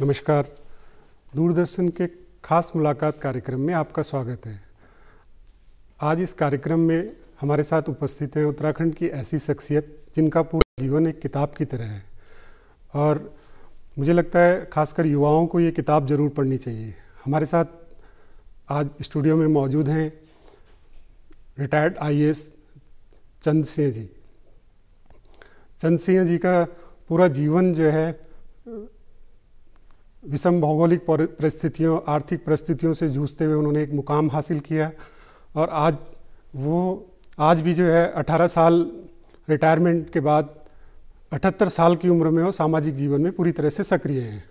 नमस्कार दूरदर्शन के खास मुलाकात कार्यक्रम में आपका स्वागत है आज इस कार्यक्रम में हमारे साथ उपस्थित हैं उत्तराखंड की ऐसी शख्सियत जिनका पूरा जीवन एक किताब की तरह है और मुझे लगता है खासकर युवाओं को ये किताब ज़रूर पढ़नी चाहिए हमारे साथ आज स्टूडियो में मौजूद हैं रिटायर्ड आईएएस चंद सिंह जी चंद सिंह जी का पूरा जीवन जो है विषम भौगोलिक परिस्थितियों आर्थिक परिस्थितियों से जूझते हुए उन्होंने एक मुकाम हासिल किया और आज वो आज भी जो है 18 साल रिटायरमेंट के बाद 78 साल की उम्र में वो सामाजिक जीवन में पूरी तरह से सक्रिय हैं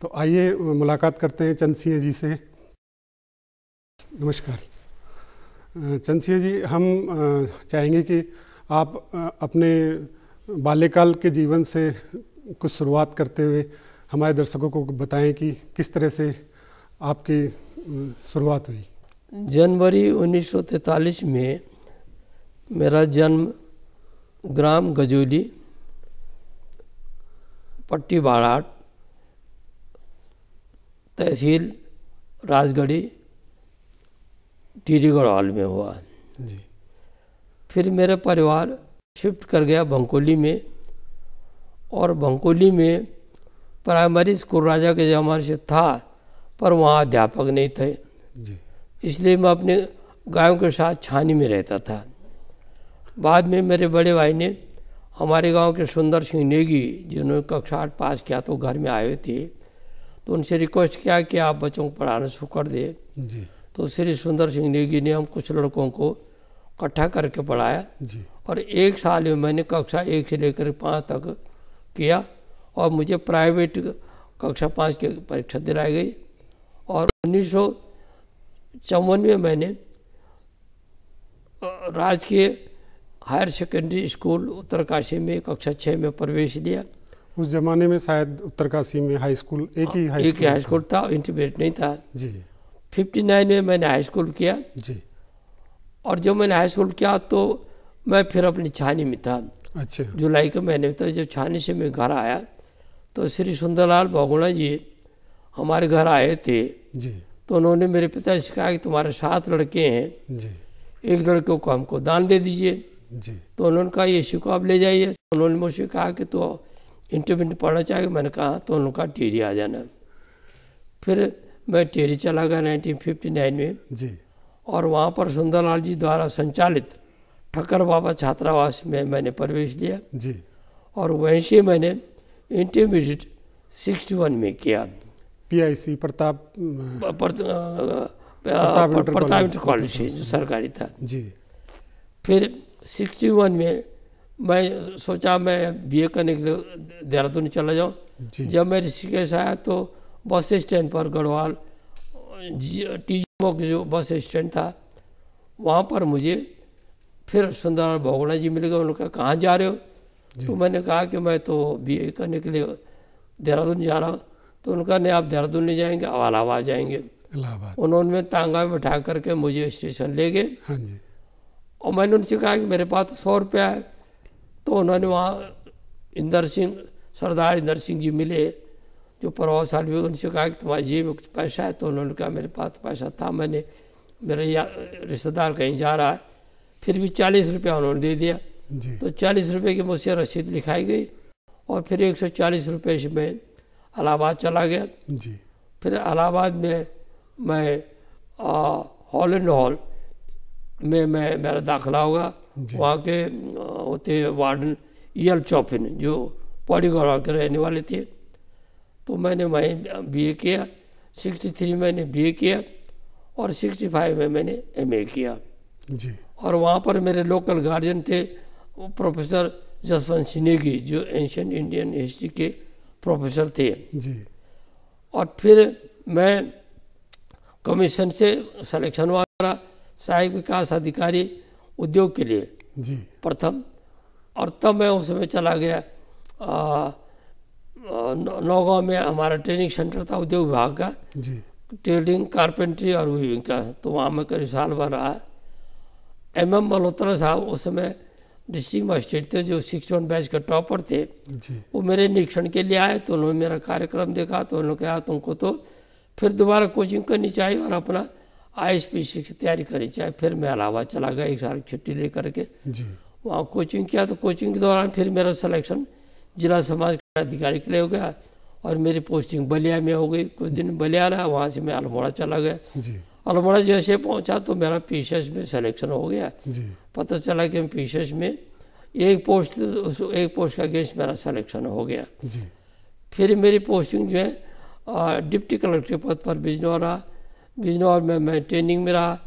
तो आइए मुलाकात करते हैं चंद सिंह जी से नमस्कार चंद सिंह जी हम चाहेंगे कि आप अपने बाल्यकाल के जीवन से कुछ शुरुआत करते हुए हमारे दर्शकों को बताएं कि किस तरह से आपकी शुरुआत हुई जनवरी 1943 में मेरा जन्म ग्राम गजोली पट्टी बाराट तहसील राजगढ़ी टीरीगढ़ हॉल में हुआ जी फिर मेरा परिवार शिफ्ट कर गया भंकोली में और भंकोली में प्राइमरी स्कूल राजा के ज़माने से था पर वहाँ अध्यापक नहीं थे इसलिए मैं अपने गायों के साथ छानी में रहता था बाद में मेरे बड़े भाई ने हमारे गांव के सुंदर सिंह नेगी जिन्होंने कक्षा आठ पास किया तो घर में आए थे तो उनसे रिक्वेस्ट किया कि आप बच्चों को पढ़ाना शुरू कर दें तो श्री सुंदर सिंह नेगी ने हम कुछ लड़कों को इकट्ठा करके पढ़ाया और एक साल में मैंने कक्षा एक से लेकर पाँच तक किया और मुझे प्राइवेट कक्षा पाँच की परीक्षा दिलाई गई और उन्नीस में मैंने राजकीय हायर सेकेंडरी स्कूल उत्तरकाशी में कक्षा छः में प्रवेश लिया उस जमाने में शायद उत्तरकाशी में हाई स्कूल एक ही हाई एक ही हाई स्कूल था, इंटरमीडिएट नहीं था जी नाइन में मैंने हाई स्कूल किया जी और जब मैंने हाई स्कूल किया तो मैं फिर अपनी छानी में था अच्छा जुलाई के महीने में तो था जब छानी से मैं घर आया तो श्री सुंदरलाल बोगुणा जी हमारे घर आए थे जी तो उन्होंने मेरे पिता से कहा कि तुम्हारे सात लड़के हैं जी एक लड़के को हमको दान दे दीजिए जी तो उन्होंने कहा ये शिको आप ले जाइए तो उन्होंने मुझसे कहा कि तो इंटरमीडियट पढ़ना चाहिए मैंने कहा हाँ। तो उन्होंने कहा टेरी आ जाना फिर मैं टेरी चला गया नाइन में जी और वहाँ पर सुंदरलाल जी द्वारा संचालित ठक्कर बाबा छात्रावास में मैंने प्रवेश लिया जी और वहीं से मैंने इंटरमीडिएट सिक्सटी वन में किया PIC Pratap Pratap inter college सरकारी था जी फिर सिक्सटी वन में मैं सोचा मैं बीए करने के लिए देहरादून चला जाऊँ जब मैं ऋषिकेश आया तो बस स्टैंड पर गढ़वाल टी जी जो बस स्टैंड था वहाँ पर मुझे फिर सुंदर भगोड़ा जी मिल गए उन्होंने कहा कहाँ जा रहे हो तो मैंने कहा कि मैं तो ए करने के लिए देहरादून जा रहा हूँ तो उनका नहीं आप देहरादून नहीं जाएंगे आप इलाहाबाद जाएंगे उन्होंने तांगा में बैठा करके मुझे स्टेशन ले गए हाँ जी और मैंने उनसे कहा कि मेरे पास तो सौ रुपया है तो उन्होंने वहाँ इंदर सिंह सरदार इंदर सिंह जी मिले जो प्रभावशाली हुए उनसे कहा कि तुम्हारी जेब में कुछ पैसा है तो उन्होंने कहा मेरे पास तो पैसा था मैंने मेरे रिश्तेदार कहीं जा रहा है फिर भी चालीस रुपया उन्होंने दे दिया तो चालीस रुपये की मुझसे रसीद लिखाई गई और फिर एक सौ चालीस रुपये से मैं अलाहाबाद चला गया जी फिर अलाहाबाद में मैं हॉलैंड हॉल में मैं मेरा दाखिला होगा वहाँ के होते वार्डन यल चौपिन जो पॉलीगॉल के रहने वाले थे तो मैंने वहीं बीए किया सिक्सटी थ्री मैंने बीए किया और सिक्सटी फाइव में मैंने एमए किया जी और वहाँ पर मेरे लोकल गार्जियन थे वो प्रोफेसर जसवंत सिनेगी जो एंशंट इंडियन हिस्ट्री के प्रोफेसर थे जी और फिर मैं कमीशन से सिलेक्शन हुआ मेरा सहायक विकास अधिकारी उद्योग के लिए जी प्रथम और तब मैं उस समय चला गया नौगांव में हमारा ट्रेनिंग सेंटर था उद्योग विभाग का जी ट्रेडिंग कारपेंट्री और वीविंग का तो वहाँ मैं करीब साल भर रहा एम एम मल्होत्रा साहब उस समय डिस्ट्रिक्ट मजिस्ट्रेट थे जो सिक्स वन बैच के टॉपर थे वो मेरे निरीक्षण के लिए आए तो उन्होंने मेरा कार्यक्रम देखा तो उन्होंने कहा तुमको तो फिर दोबारा कोचिंग करनी चाहिए और अपना आई एस पी सी की तैयारी करनी चाहिए फिर मैं अलावा चला गया एक साल छुट्टी ले करके वहाँ कोचिंग किया तो कोचिंग के दौरान फिर मेरा सिलेक्शन जिला समाज अधिकारी के लिए हो गया और मेरी पोस्टिंग बलिया में हो गई कुछ दिन बलिया रहा वहाँ से मैं अल्मोड़ा चला गया अल्मोड़ा जैसे पहुंचा तो मेरा पीशेस में सिलेक्शन हो गया पता चला कि पीशेस में एक पोस्ट एक पोस्ट का अगेंस्ट मेरा सिलेक्शन हो गया फिर मेरी पोस्टिंग जो है डिप्टी कलेक्टर पद पर बिजनौर रहा बिजनौर में मैं ट्रेनिंग में रहा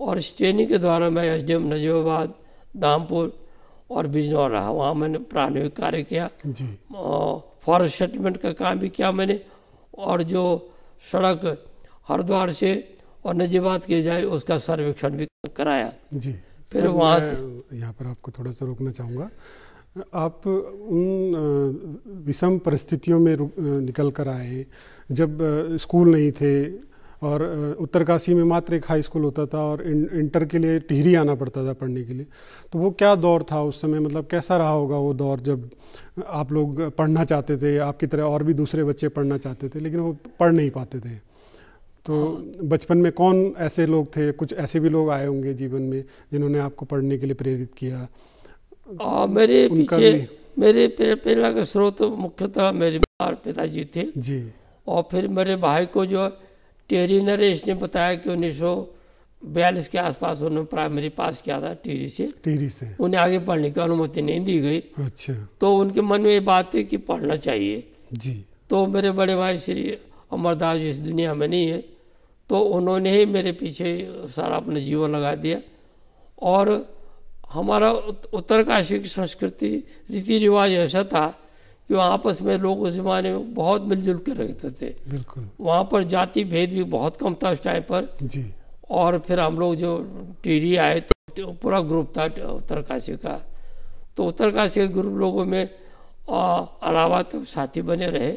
और इस ट्रेनिंग के द्वारा मैं S D M Najibabad Dhampur और बिजनौर रहा वहाँ मैंने प्रारंभिक कार्य किया फॉरेस्ट सेटलमेंट का काम भी किया मैंने और जो सड़क हरिद्वार से और नजीबात की जाए उसका सर्वेक्षण भी कराया जी फिर वहाँ से यहाँ पर आपको थोड़ा सा रोकना चाहूँगा आप उन विषम परिस्थितियों में निकल कर आए जब स्कूल नहीं थे और उत्तरकाशी में मात्र एक हाई स्कूल होता था और इंटर के लिए टिहरी आना पड़ता था पढ़ने के लिए तो वो क्या दौर था उस समय मतलब कैसा रहा होगा वो दौर जब आप लोग पढ़ना चाहते थे आपकी तरह और भी दूसरे बच्चे पढ़ना चाहते थे लेकिन वो पढ़ नहीं पाते थे तो बचपन में कौन ऐसे लोग थे कुछ ऐसे भी लोग आए होंगे जीवन में जिन्होंने आपको पढ़ने के लिए प्रेरित किया आ, मेरे पीछे मेरे प्रेरणा का स्रोत मुख्यतः मेरे पिताजी थे जी और फिर मेरे भाई को जो टेरी नरेश ने बताया कि उन्नीस सौ बयालीस के आसपास उन्होंने प्राइमरी पास किया था टीरी से टीरी से उन्हें आगे पढ़ने की अनुमति नहीं दी गई अच्छा तो उनके मन में ये बात थी कि पढ़ना चाहिए जी तो मेरे बड़े भाई श्री अमरदास जी इस दुनिया में नहीं है तो उन्होंने ही मेरे पीछे सारा अपना जीवन लगा दिया और हमारा उत्तरकाशी की संस्कृति रीति रिवाज ऐसा था कि आपस में लोग उस ज़माने में बहुत मिलजुल के रहते थे बिल्कुल वहाँ पर जाति भेद भी बहुत कम था उस टाइम पर जी और फिर हम लोग जो टीरी आए तो पूरा ग्रुप था उत्तरकाशी का तो उत्तरकाशी के ग्रुप लोगों में अलावा तो साथी बने रहे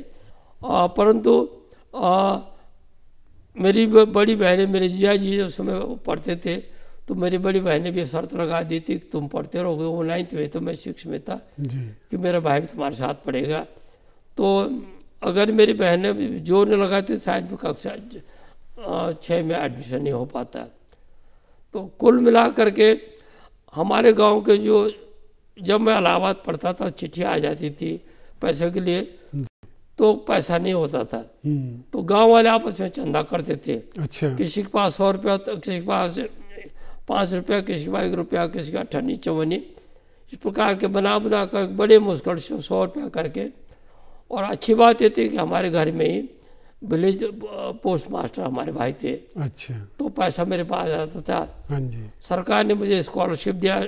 परंतु आ, मेरी बड़ी बहनें मेरे जिया जी उस समय पढ़ते थे तो मेरी बड़ी बहनें भी शर्त लगा दी थी कि तुम पढ़ते रहोगे वो नाइन्थ में तो मैं सिक्स में था कि मेरा भाई भी तुम्हारे साथ पढ़ेगा तो अगर मेरी बहनें जोर नहीं लगाते शायद भी कक्षा छः में एडमिशन नहीं हो पाता तो कुल मिला करके हमारे गांव के जो जब मैं इलाहाबाद पढ़ता था चिट्ठी आ जाती थी पैसे के लिए तो पैसा नहीं होता था हम्म। तो गांव वाले आपस में चंदा करते थे अच्छा किसी के पास सौ रुपया तो किसी के पास पाँच रुपया किसी के पास एक रुपया किसी का अठानी चौवनी इस प्रकार के बना बना कर बड़े मुश्किल से सौ रुपया करके और अच्छी बात ये थी कि हमारे घर में ही विलेज पोस्ट मास्टर हमारे भाई थे अच्छा तो पैसा मेरे पास जाता था हाँ जी सरकार ने मुझे स्कॉलरशिप दिया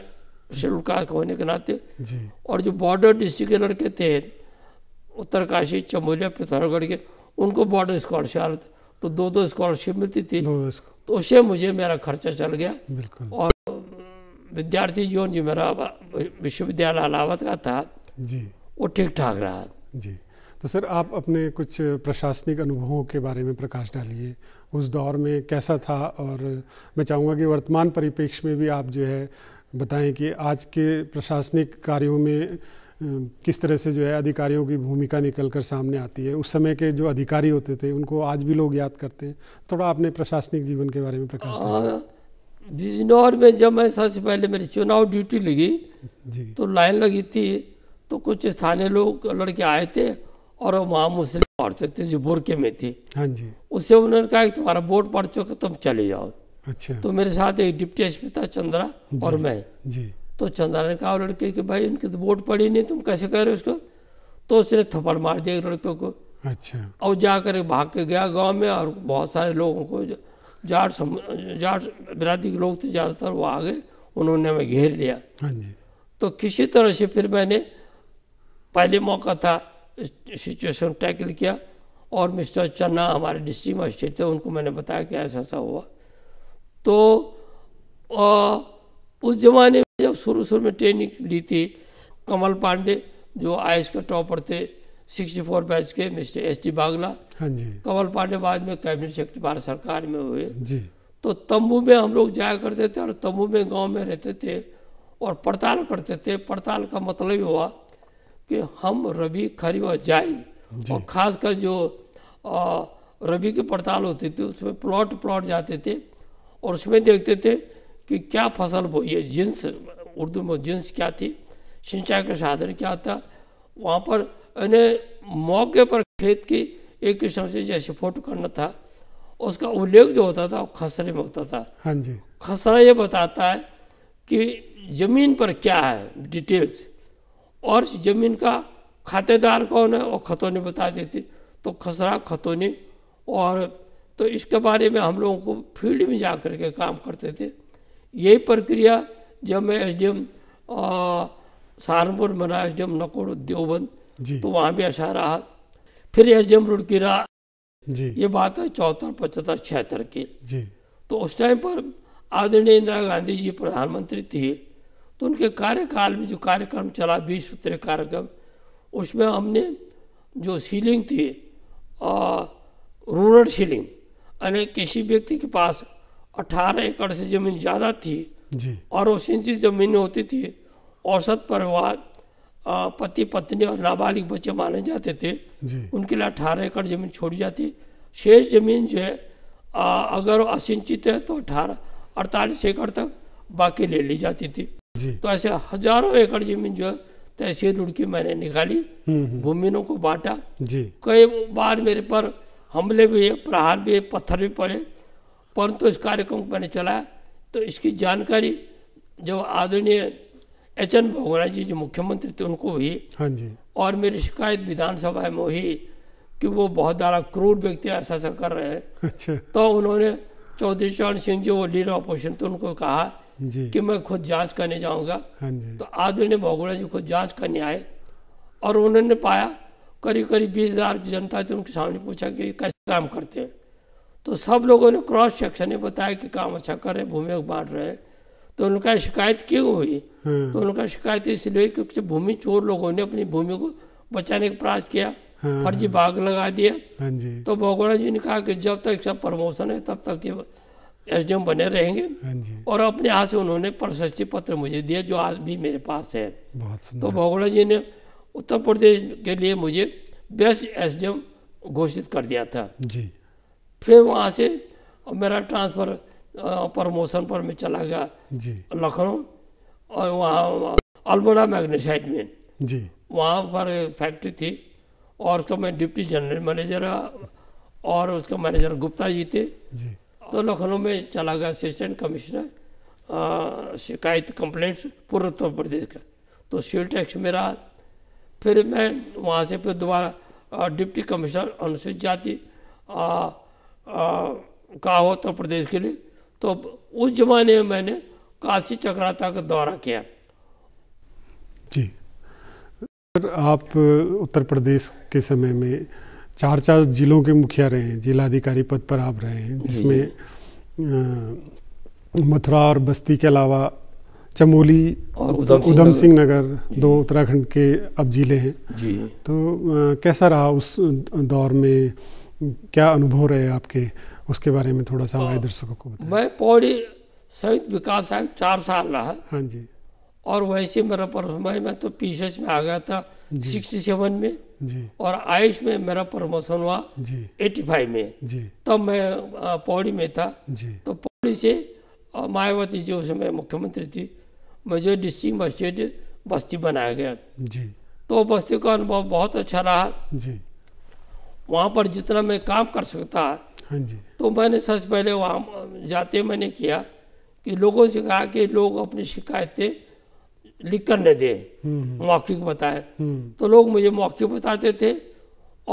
शेड्यूल कास्ट होने के नाते जी और जो बॉर्डर डिस्ट्रिक्ट के लड़के थे उत्तरकाशी चमोलिया पिथौरागढ़ के उनको बॉर्डर स्कॉलरशिप तो दो दो स्कॉलरशिप मिलती थी तो उससे मुझे मेरा खर्चा चल गया और विद्यार्थी जीवन जो मेरा विश्वविद्यालय अलावत का था जी वो ठीक ठाक रहा जी तो सर आप अपने कुछ प्रशासनिक अनुभवों के बारे में प्रकाश डालिए उस दौर में कैसा था और मैं चाहूँगा कि वर्तमान परिप्रेक्ष्य में भी आप जो है बताएं कि आज के प्रशासनिक कार्यों में किस तरह से जो है अधिकारियों की भूमिका निकल कर सामने आती है उस समय के जो अधिकारी होते थे उनको आज भी लोग याद करते हैं थोड़ा आपने प्रशासनिक जीवन के बारे में प्रकाश हाँ, बिजनौर में जब मैं सबसे पहले मेरी चुनाव ड्यूटी लगी जी तो लाइन लगी थी तो कुछ स्थानीय लोग लड़के आए थे और वहाँ मुस्लिम औरतें थे जो बुरके में थी हाँ जी उससे उन्होंने कहा कि तुम्हारा बोर्ड पढ़ चुके तुम चले जाओ अच्छा तो मेरे साथ एक डिप्टी एस था चंद्रा और मैं जी तो चंद्रा ने कहा लड़के कि भाई उनकी तो वोट पड़ी नहीं तुम कैसे कह रहे हो उसको तो उसने थप्पड़ मार दिया लड़के को अच्छा और जाकर भाग के गया गांव में और बहुत सारे लोगों को जाट सम जाट बिरादरी के लोग थे ज़्यादातर वो आ गए उन्होंने हमें घेर लिया हाँ जी तो किसी तरह से फिर मैंने पहले मौका था सिचुएशन टैकल किया और मिस्टर चन्ना हमारे डिस्ट्रिक्ट मजिस्ट्रेट थे उनको मैंने बताया कि ऐसा ऐसा हुआ तो आ, उस जमाने शुरू शुरू में ट्रेनिंग ली थी कमल पांडे जो आई के टॉपर थे 64 बैच के मिस्टर एस टी बागला हाँ जी कमल पांडे बाद में कैबिनेट सेक्रेटरी भारत सरकार में हुए जी तो तम्बू में हम लोग जाया करते थे और तम्बू में गांव में रहते थे और पड़ताल करते थे पड़ताल का मतलब हुआ कि हम रबी खरीफ और जाए और खासकर जो रवि रबी की पड़ताल होती थी उसमें प्लॉट प्लॉट जाते थे और उसमें देखते थे कि क्या फसल बोई है जिन्स उर्दू में जींस क्या थी सिंचाई का साधन क्या था वहाँ पर इन्हें मौके पर खेत की एक किस्म से जैसे फोटो करना था उसका उल्लेख जो होता था वो खसरे में होता था हाँ जी खसरा ये बताता है कि ज़मीन पर क्या है डिटेल्स और ज़मीन का खातेदार कौन है और खतौनी बता देती तो खसरा खतौनी और तो इसके बारे में हम लोगों को फील्ड में जा कर के काम करते थे यही प्रक्रिया जब मैं एस डी एम सहारनपुर बना S D M Nakur Deoband तो वहाँ भी ऐसा रहा फिर एस डी एम रुड़कीरा ये बात है चौहत्तर पचहत्तर छिहत्तर की तो उस टाइम पर आदरणीय इंदिरा गांधी जी प्रधानमंत्री थे तो उनके कार्यकाल में जो कार्यक्रम चला बीस सूत्रीय कार्यक्रम उसमें हमने जो सीलिंग थी रूरल सीलिंग यानी किसी व्यक्ति के पास 18 एकड़ से ज़मीन ज़्यादा थी जी और वो सिंचित जमीन होती थी औसत परिवार पति पत्नी और नाबालिग बच्चे माने जाते थे उनके लिए अठारह एकड़ जमीन छोड़ी जाती शेष जमीन जो है आ, अगर असिंचित है तो अठारह अड़तालीस एकड़ तक बाकी ले ली जाती थी तो ऐसे हजारों एकड़ जमीन जो है तहसील रुड़की मैंने निकाली हम्म, हम्म। भूमिनों को बांटा कई बार मेरे पर हमले भी प्रहार भी पत्थर भी पड़े परंतु तो इस कार्यक्रम को मैंने चलाया तो इसकी जानकारी जो आदरणीय एच एन भोगरा जी जो मुख्यमंत्री थे उनको हुई हाँ जी और मेरी शिकायत विधानसभा में हुई कि वो बहुत ज़्यादा क्रूर व्यक्ति ऐसा ऐसा कर रहे हैं अच्छा तो उन्होंने चौधरी चरण सिंह जी वो लीडर ऑपोजिशन थे उनको कहा जी। कि मैं खुद जांच करने जाऊंगा हाँ जी। तो आदरणीय भोगड़ा जी खुद जांच करने आए और उन्होंने पाया करीब करीब बीस हज़ार जनता थी उनके सामने पूछा कि कैसे काम करते हैं तो सब लोगों ने क्रॉस सेक्शन ने बताया कि काम अच्छा कर रहे भूमि बांट रहे तो उनका शिकायत क्यों हुई हाँ। तो उनका शिकायत इसलिए क्योंकि भूमि चोर लोगों ने अपनी भूमि को बचाने का प्रयास किया हाँ। फर्जी बाग लगा दिया हाँ तो भगवान जी ने कहा कि जब तक इसका प्रमोशन है तब तक ये एस बने रहेंगे और अपने हाथ से उन्होंने प्रशस्ति पत्र मुझे दिया जो आज भी मेरे पास है तो भगवान जी ने उत्तर प्रदेश के लिए मुझे बेस्ट एस घोषित कर दिया था जी फिर वहाँ से मेरा ट्रांसफ़र प्रमोशन पर मैं चला गया लखनऊ और वहाँ अल्मोड़ा मैग्नेशाइट में जी वहाँ पर फैक्ट्री थी और उसका मैं डिप्टी जनरल मैनेजर और उसका मैनेजर गुप्ता जी थे जी तो लखनऊ में चला गया असिस्टेंट कमिश्नर शिकायत कंप्लेंट्स पूर्व उत्तर प्रदेश का तो सिविल टैक्स मेरा फिर मैं वहाँ से फिर दोबारा डिप्टी कमिश्नर अनुसूचित जाति कहा हो उत्तर प्रदेश के लिए तो उस जमाने में मैंने काशी चक्राता का दौरा किया जी सर आप उत्तर प्रदेश के समय में चार चार जिलों के मुखिया रहे हैं जिलाधिकारी पद पर आप रहे हैं जिसमें मथुरा और बस्ती के अलावा चमोली और उधम सिंह नगर दो उत्तराखंड के अब जिले हैं जी। तो आ, कैसा रहा उस दौर में क्या अनुभव रहे आपके उसके बारे में थोड़ा सा हाँ। हमारे दर्शकों को बताएं मैं पौड़ी संयुक्त विकास आयुक्त चार साल रहा हाँ जी और वैसे मेरा परफॉर्मेंस में तो पी में आ गया था सिक्सटी सेवन में जी और आयुष में मेरा प्रमोशन हुआ जी एटी फाइव में जी तब तो मैं पौड़ी में था जी तो पौड़ी से मायावती जी उस समय मुख्यमंत्री थी मैं जो डिस्ट्रिक्ट मजिस्ट्रेट बस्ती बनाया गया जी तो बस्ती का अनुभव बहुत अच्छा रहा जी वहाँ पर जितना मैं काम कर सकता हाँ जी तो मैंने सबसे पहले वहाँ जाते मैंने किया कि लोगों से कहा कि लोग अपनी शिकायतें लिख कर न दें हम्म, हम्म। मौखिक बताएं हम्म। तो लोग मुझे मौखिक बताते थे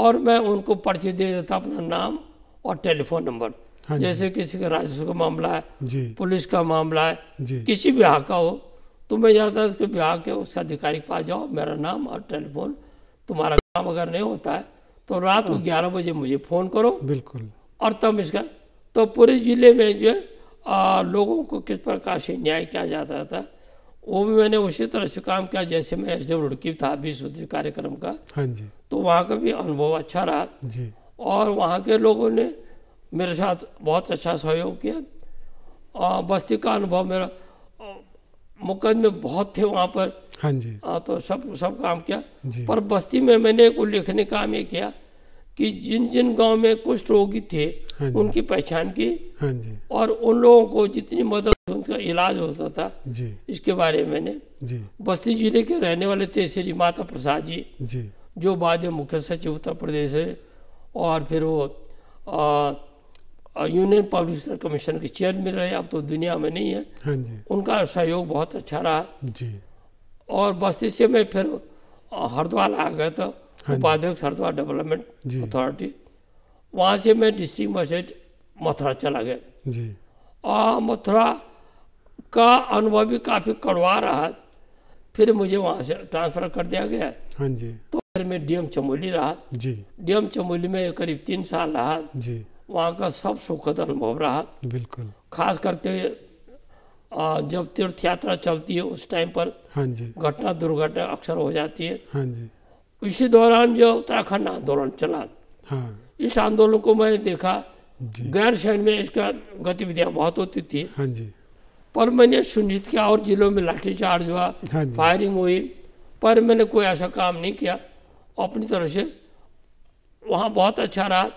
और मैं उनको पर्ची दे देता अपना नाम और टेलीफोन नंबर हाँ जैसे किसी का राजस्व का मामला है पुलिस का मामला है किसी विभाग का हो तो मैं जाता कि विवाह के उसका अधिकारी पास जाओ मेरा नाम और टेलीफोन तुम्हारा काम अगर नहीं होता है तो रात को ग्यारह बजे मुझे फ़ोन करो बिल्कुल और तब इसका तो पूरे ज़िले में जो है लोगों को किस प्रकार से न्याय किया जाता था वो भी मैंने उसी तरह से काम किया जैसे मैं एस डब्ल्यू रुड़की था बीस कार्यक्रम का हाँ जी तो वहाँ का भी अनुभव अच्छा रहा जी और वहाँ के लोगों ने मेरे साथ बहुत अच्छा सहयोग किया और बस्ती का अनुभव मेरा मुकदमे बहुत थे वहाँ पर हाँ जी आ, तो सब सब काम किया पर बस्ती में मैंने एक उल्लेखनीय काम ये किया कि जिन जिन गांव में कुष्ठ रोगी थे हाँ उनकी पहचान की हाँ जी और उन लोगों को जितनी मदद उनका इलाज होता था जी इसके बारे में मैंने जी बस्ती जिले के रहने वाले थे श्री माता प्रसाद जी जी जो बाद में मुख्य सचिव उत्तर प्रदेश है और फिर वो यूनियन पब्लिक कमीशन के चेयरमैन रहे अब तो दुनिया में नहीं है हाँ जी उनका सहयोग बहुत अच्छा रहा जी और बस्ती से मैं फिर हरिद्वार आ गए तो हाँ उपाध्यक्ष हरिद्वार डेवलपमेंट अथॉरिटी वहाँ से मैं डिस्ट्रिक्ट मजिस्ट्रेट मथुरा चला गया और मथुरा का अनुभव भी काफ़ी कड़वा रहा फिर मुझे वहाँ से ट्रांसफर कर दिया गया हाँ जी तो फिर मैं डीएम चमोली रहा जी डीएम चमोली में करीब तीन साल रहा जी वहाँ का सब सुखद अनुभव रहा बिल्कुल खास करके जब तीर्थ यात्रा चलती है उस टाइम पर हाँ जी घटना दुर्घटना अक्सर हो जाती है हाँ जी इसी दौरान जो उत्तराखंड आंदोलन चला हाँ इस आंदोलन को मैंने देखा गैर शहर में इसका गतिविधियां बहुत होती थी हाँ जी पर मैंने सुनिश्चित किया और जिलों में लाठीचार्ज हुआ हाँ फायरिंग हुई पर मैंने कोई ऐसा काम नहीं किया अपनी तरह से वहाँ बहुत अच्छा रहा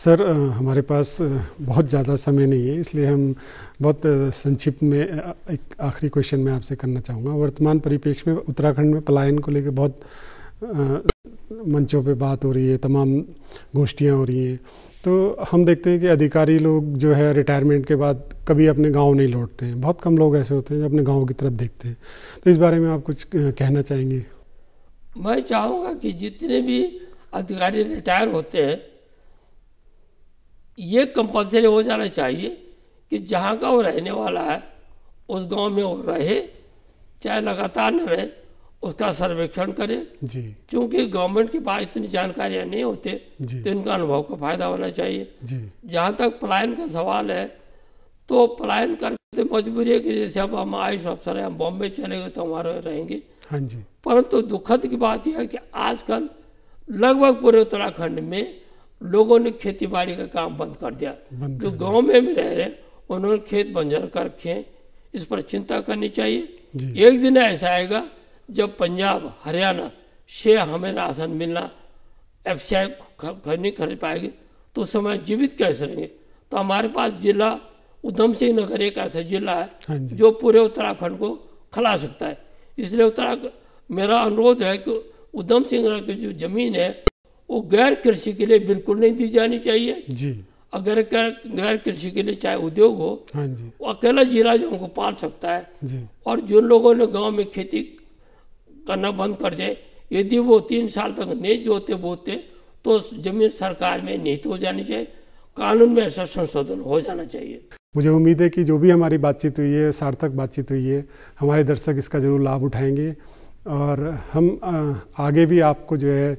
सर हमारे पास बहुत ज़्यादा समय नहीं है इसलिए हम बहुत संक्षिप्त में एक आखिरी क्वेश्चन मैं आपसे करना चाहूँगा वर्तमान परिप्रेक्ष्य में उत्तराखंड में पलायन को लेकर बहुत मंचों पे बात हो रही है तमाम गोष्ठियाँ हो रही हैं तो हम देखते हैं कि अधिकारी लोग जो है रिटायरमेंट के बाद कभी अपने गांव नहीं लौटते हैं बहुत कम लोग ऐसे होते हैं जो अपने गांव की तरफ देखते हैं तो इस बारे में आप कुछ कहना चाहेंगे मैं चाहूँगा कि जितने भी अधिकारी रिटायर होते हैं ये कंपलसरी हो जाना चाहिए कि जहाँ का वो रहने वाला है उस गांव में वो रहे चाहे लगातार न रहे उसका सर्वेक्षण करें जी क्योंकि गवर्नमेंट के पास इतनी जानकारियाँ नहीं होते तो इनका अनुभव का फायदा होना चाहिए जी जहाँ तक पलायन का सवाल है तो पलायन करते मजबूरी है कि जैसे अब हम आयुष अफसर हैं हम बॉम्बे चले गए तो हमारे रहेंगे हाँ जी परंतु दुखद की बात यह है कि आजकल लगभग पूरे उत्तराखंड में लोगों ने खेती बाड़ी का काम बंद कर दिया जो जो गांव में भी रह रहे उन्होंने खेत बंजर कर रखे इस पर चिंता करनी चाहिए एक दिन ऐसा आएगा जब पंजाब हरियाणा से हमें राशन मिलना एफ सी आई खरीद पाएगी तो उस समय जीवित कैसे रहेंगे तो हमारे पास जिला उधम सिंह नगर एक ऐसा जिला है हाँ जो पूरे उत्तराखंड को खिला सकता है इसलिए उत्तराखंड मेरा अनुरोध है कि उधम सिंह नगर की जो जमीन है वो गैर कृषि के लिए बिल्कुल नहीं दी जानी चाहिए जी अगर गैर कृषि के लिए चाहे उद्योग हो हाँ जी वो अकेला जिला जो उनको पाल सकता है जी और जिन लोगों ने गांव में खेती करना बंद कर दे यदि वो तीन साल तक नहीं जोते बोते तो जमीन सरकार में निहित हो जानी चाहिए कानून में ऐसा संशोधन हो जाना चाहिए मुझे उम्मीद है कि जो भी हमारी बातचीत हुई है सार्थक बातचीत हुई है हमारे दर्शक इसका ज़रूर लाभ उठाएंगे और हम आगे भी आपको जो है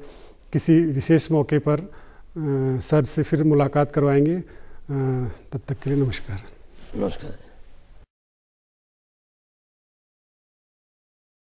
किसी विशेष मौके पर सर से फिर मुलाकात करवाएंगे तब तक के लिए नमस्कार नमस्कार